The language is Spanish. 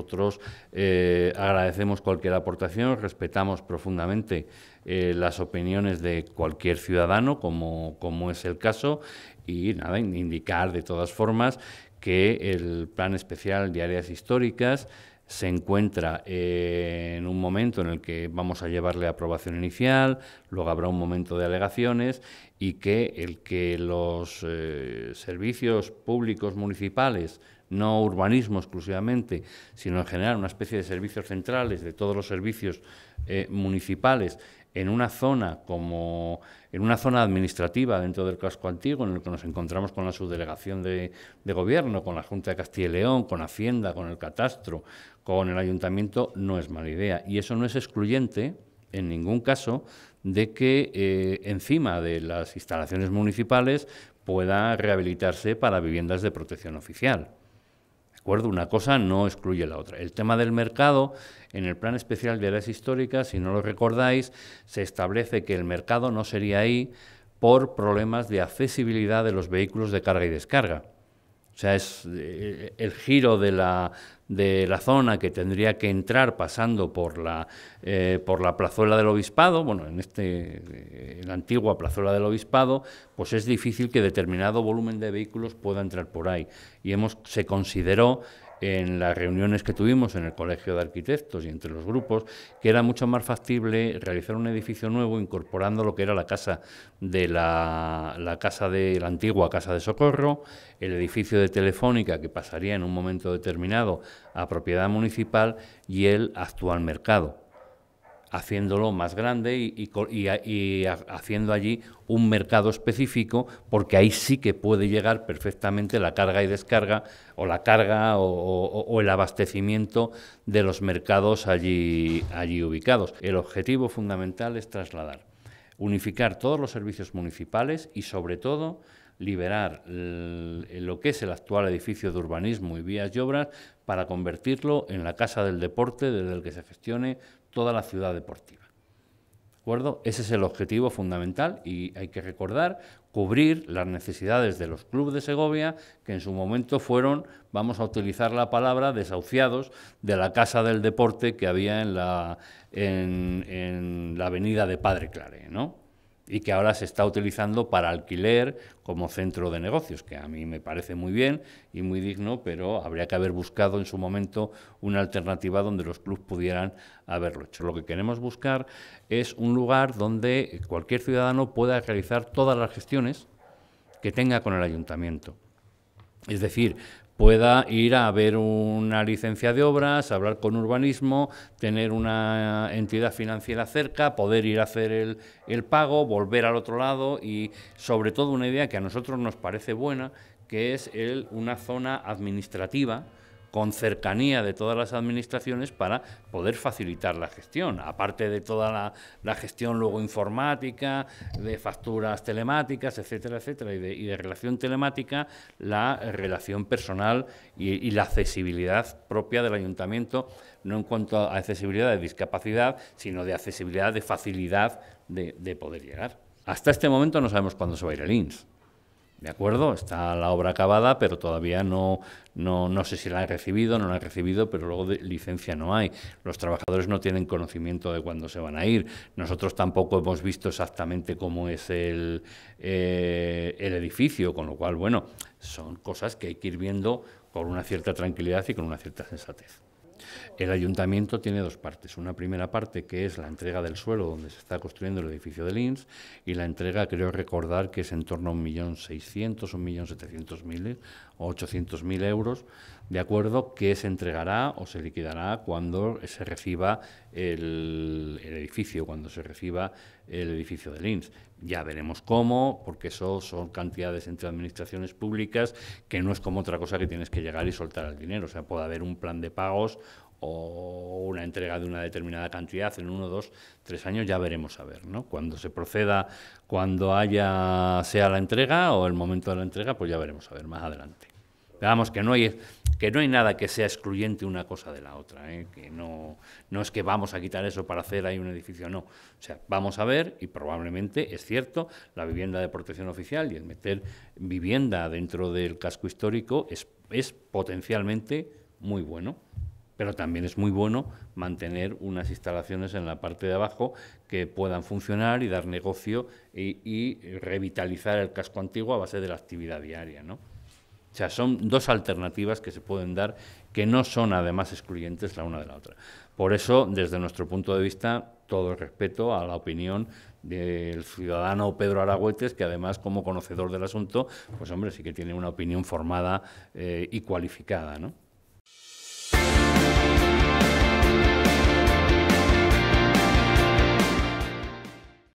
Nosotros eh, agradecemos cualquier aportación, respetamos profundamente eh, las opiniones de cualquier ciudadano, como, como es el caso, y nada, indicar de todas formas que el plan especial de áreas históricas se encuentra eh, en un momento en el que vamos a llevarle aprobación inicial, luego habrá un momento de alegaciones y que el que los eh, servicios públicos municipales, no urbanismo exclusivamente, sino en general una especie de servicios centrales de todos los servicios eh, municipales en una zona como en una zona administrativa dentro del casco antiguo en el que nos encontramos con la subdelegación de, gobierno, con la Junta de Castilla y León, con Hacienda, con el Catastro, con el Ayuntamiento, no es mala idea. Y eso no es excluyente en ningún caso de que eh, encima de las instalaciones municipales pueda rehabilitarse para viviendas de protección oficial. Una cosa no excluye la otra. El tema del mercado, en el Plan Especial de Áreas Históricas, si no lo recordáis, se establece que el mercado no sería ahí por problemas de accesibilidad de los vehículos de carga y descarga. O sea, es eh, el giro de la, de la zona que tendría que entrar pasando por la, eh, por la plazuela del obispado, bueno, en, este, eh, la antigua plazuela del obispado, pues es difícil que determinado volumen de vehículos pueda entrar por ahí. Y hemos, se consideró en las reuniones que tuvimos en el Colegio de Arquitectos y entre los grupos, que era mucho más factible realizar un edificio nuevo incorporando lo que era la casa de la, la casa de la antigua Casa de Socorro, el edificio de Telefónica que pasaría en un momento determinado a propiedad municipal y el actual mercado haciéndolo más grande y, haciendo allí un mercado específico, porque ahí sí que puede llegar perfectamente la carga y descarga, o la carga o, o el abastecimiento de los mercados allí, allí ubicados. El objetivo fundamental es trasladar, unificar todos los servicios municipales y sobre todo liberar lo que es el actual edificio de urbanismo y vías y obras para convertirlo en la casa del deporte desde el que se gestione toda la ciudad deportiva. ¿De acuerdo? Ese es el objetivo fundamental y hay que recordar cubrir las necesidades de los clubes de Segovia que en su momento fueron, vamos a utilizar la palabra, desahuciados de la casa del deporte que había en la, en, la avenida de Padre Clare, ¿no? y que ahora se está utilizando para alquiler como centro de negocios, que a mí me parece muy bien y muy digno, pero habría que haber buscado en su momento una alternativa donde los clubes pudieran haberlo hecho. Lo que queremos buscar es un lugar donde cualquier ciudadano pueda realizar todas las gestiones que tenga con el ayuntamiento. Es decir, pueda ir a ver una licencia de obras, hablar con urbanismo, tener una entidad financiera cerca, poder ir a hacer el, el, pago, volver al otro lado y sobre todo una idea que a nosotros nos parece buena, que es el, una zona administrativa con cercanía de todas las administraciones para poder facilitar la gestión, aparte de toda la, gestión luego informática, de facturas telemáticas, etcétera, etcétera, y de, relación telemática, la relación personal y, la accesibilidad propia del ayuntamiento, no en cuanto a accesibilidad de discapacidad, sino de accesibilidad, de facilidad de, de poder llegar. Hasta este momento no sabemos cuándo se va a ir el INS. ¿De acuerdo? Está la obra acabada, pero todavía no, no, no sé si la han recibido, no la han recibido, pero luego de licencia no hay. Los trabajadores no tienen conocimiento de cuándo se van a ir. Nosotros tampoco hemos visto exactamente cómo es el, eh, el edificio, con lo cual, bueno, son cosas que hay que ir viendo con una cierta tranquilidad y con una cierta sensatez. El ayuntamiento tiene dos partes. Una primera parte que es la entrega del suelo donde se está construyendo el edificio del INS y la entrega, creo recordar, que es en torno a 1.600.000, 1.700.000 o 800.000 euros, de acuerdo, que se entregará o se liquidará cuando se reciba el, el edificio, cuando se reciba el edificio del INS. Ya veremos cómo, porque eso son cantidades entre administraciones públicas que no es como otra cosa que tienes que llegar y soltar el dinero. O sea, puede haber un plan de pagos o una entrega de una determinada cantidad en uno, dos, tres años, ya veremos a ver, ¿no? Cuando se proceda, cuando haya, sea la entrega o el momento de la entrega, pues ya veremos a ver más adelante. Veamos que no hay, que no hay nada que sea excluyente una cosa de la otra, ¿eh? que no, es que vamos a quitar eso para hacer ahí un edificio, no. O sea, vamos a ver, y probablemente es cierto, la vivienda de protección oficial y el meter vivienda dentro del casco histórico es, es potencialmente muy bueno pero también es muy bueno mantener unas instalaciones en la parte de abajo que puedan funcionar y dar negocio y revitalizar el casco antiguo a base de la actividad diaria, ¿no? O sea, son dos alternativas que se pueden dar que no son además excluyentes la una de la otra. Por eso, desde nuestro punto de vista, todo el respeto a la opinión del ciudadano Pedro Aragüetes, que además como conocedor del asunto, pues hombre, sí que tiene una opinión formada eh, y cualificada, ¿no?